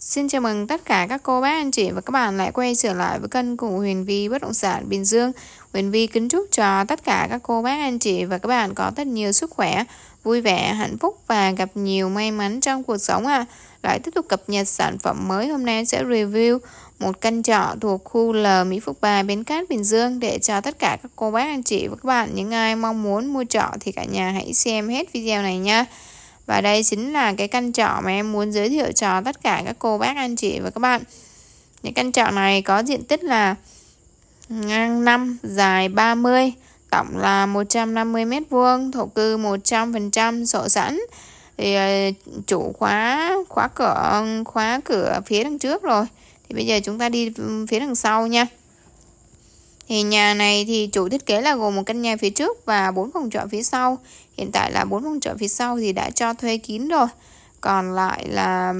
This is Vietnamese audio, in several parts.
Xin chào mừng tất cả các cô bác anh chị và các bạn lại quay trở lại với kênh của Huyền Vi Bất Động Sản Bình Dương. Huyền Vi kính chúc cho tất cả các cô bác anh chị và các bạn có thật nhiều sức khỏe, vui vẻ, hạnh phúc và gặp nhiều may mắn trong cuộc sống ạ. À. Lại tiếp tục cập nhật sản phẩm mới hôm nay sẽ review một căn trọ thuộc khu L Mỹ Phước 3 Bến Cát Bình Dương để cho tất cả các cô bác anh chị và các bạn những ai mong muốn mua trọ thì cả nhà hãy xem hết video này nha. Và đây chính là cái căn trọ mà em muốn giới thiệu cho tất cả các cô bác, anh chị và các bạn. Những căn trọ này có diện tích là ngang 5, dài 30, tổng là 150 m2, thổ cư 100% sổ sẵn. Thì ờ, chủ khóa khóa cửa khóa cửa phía đằng trước rồi. Thì bây giờ chúng ta đi ừ, phía đằng sau nha. Thì nhà này thì chủ thiết kế là gồm một căn nhà phía trước và bốn phòng trọ phía sau. Hiện tại là bốn phòng trọ phía sau thì đã cho thuê kín rồi. Còn lại là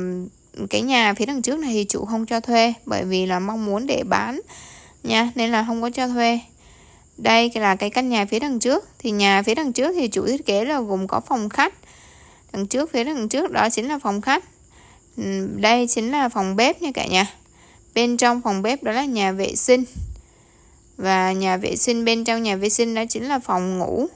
cái nhà phía đằng trước này thì chủ không cho thuê bởi vì là mong muốn để bán nha, nên là không có cho thuê. Đây là cái căn nhà phía đằng trước. Thì nhà phía đằng trước thì chủ thiết kế là gồm có phòng khách. Đằng trước phía đằng trước đó chính là phòng khách. Đây chính là phòng bếp nha cả nhà. Bên trong phòng bếp đó là nhà vệ sinh và nhà vệ sinh bên trong nhà vệ sinh đó chính là phòng ngủ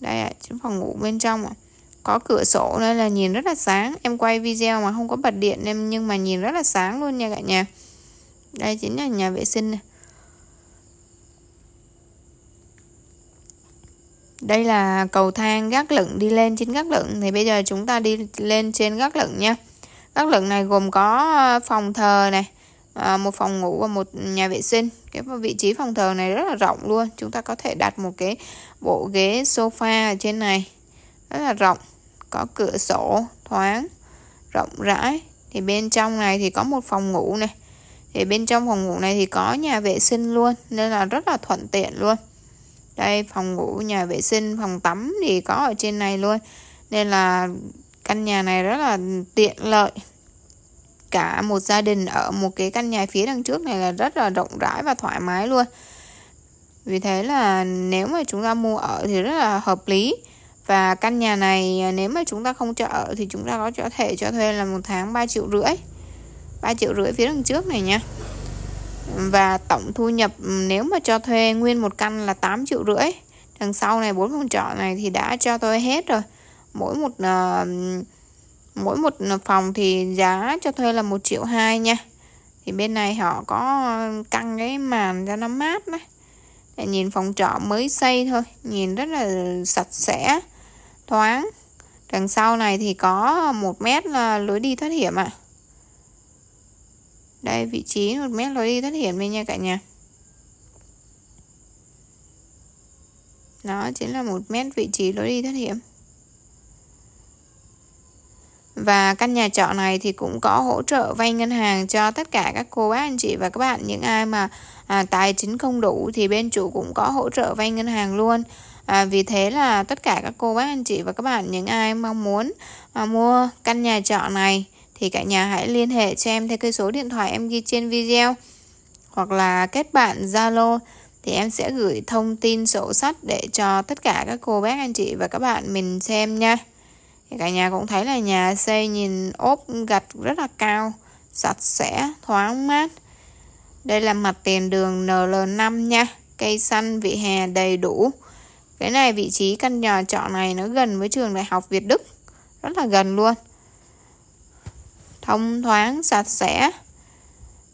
đây ạ à, chính phòng ngủ bên trong ạ à. có cửa sổ nên là nhìn rất là sáng em quay video mà không có bật điện em nhưng mà nhìn rất là sáng luôn nha cả nhà đây chính là nhà vệ sinh này. đây là cầu thang gác lửng đi lên trên gác lửng thì bây giờ chúng ta đi lên trên gác lửng nha gác lửng này gồm có ờ, phòng thờ này À, một phòng ngủ và một nhà vệ sinh cái vị trí phòng thờ này rất là rộng luôn chúng ta có thể đặt một cái bộ ghế sofa ở trên này rất là rộng có cửa sổ thoáng rộng rãi thì bên trong này thì có một phòng ngủ này thì bên trong phòng ngủ này thì có nhà vệ sinh luôn nên là rất là thuận tiện luôn đây phòng ngủ nhà vệ sinh phòng tắm thì có ở trên này luôn nên là căn nhà này rất là tiện lợi cả một gia đình ở một cái căn nhà phía đằng trước này là rất là rộng rãi và thoải mái luôn vì thế là nếu mà chúng ta mua ở thì rất là hợp lý và căn nhà này à, nếu mà chúng ta không cho ở thì chúng ta có thể cho thuê là một tháng 3 triệu rưỡi 3 triệu rưỡi phía đằng trước này nha và tổng thu nhập nếu mà cho thuê nguyên một căn là 8 triệu rưỡi đằng sau này bốn phòng trọ này thì đã cho tôi hết rồi mỗi một uh, mỗi một phòng thì giá cho thuê là một triệu hai nha thì bên này họ có căng cái màn ra nó mát đấy để nhìn phòng trọ mới xây thôi nhìn rất là sạch sẽ thoáng đằng sau này thì có một mét là lối đi thoát hiểm ạ à. đây vị trí một mét lối đi thoát hiểm đây nha cả nhà đó chính là một mét vị trí lối đi thoát hiểm và căn nhà trọ này thì cũng có hỗ trợ vay ngân hàng cho tất cả các cô bác anh chị và các bạn những ai mà à, tài chính không đủ thì bên chủ cũng có hỗ trợ vay ngân hàng luôn. À, vì thế là tất cả các cô bác anh chị và các bạn những ai mong muốn à, mua căn nhà trọ này thì cả nhà hãy liên hệ cho em theo cái số điện thoại em ghi trên video hoặc là kết bạn Zalo thì em sẽ gửi thông tin sổ sách để cho tất cả các cô bác anh chị và các bạn mình xem nha cả nhà cũng thấy là nhà xây nhìn ốp gạch rất là cao sạch sẽ thoáng mát đây là mặt tiền đường NL5 nha cây xanh vỉa hè đầy đủ cái này vị trí căn nhà trọ này nó gần với trường đại học Việt Đức rất là gần luôn thông thoáng sạch sẽ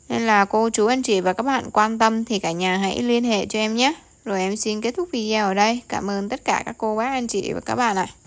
nên là cô chú anh chị và các bạn quan tâm thì cả nhà hãy liên hệ cho em nhé rồi em xin kết thúc video ở đây cảm ơn tất cả các cô bác anh chị và các bạn ạ à.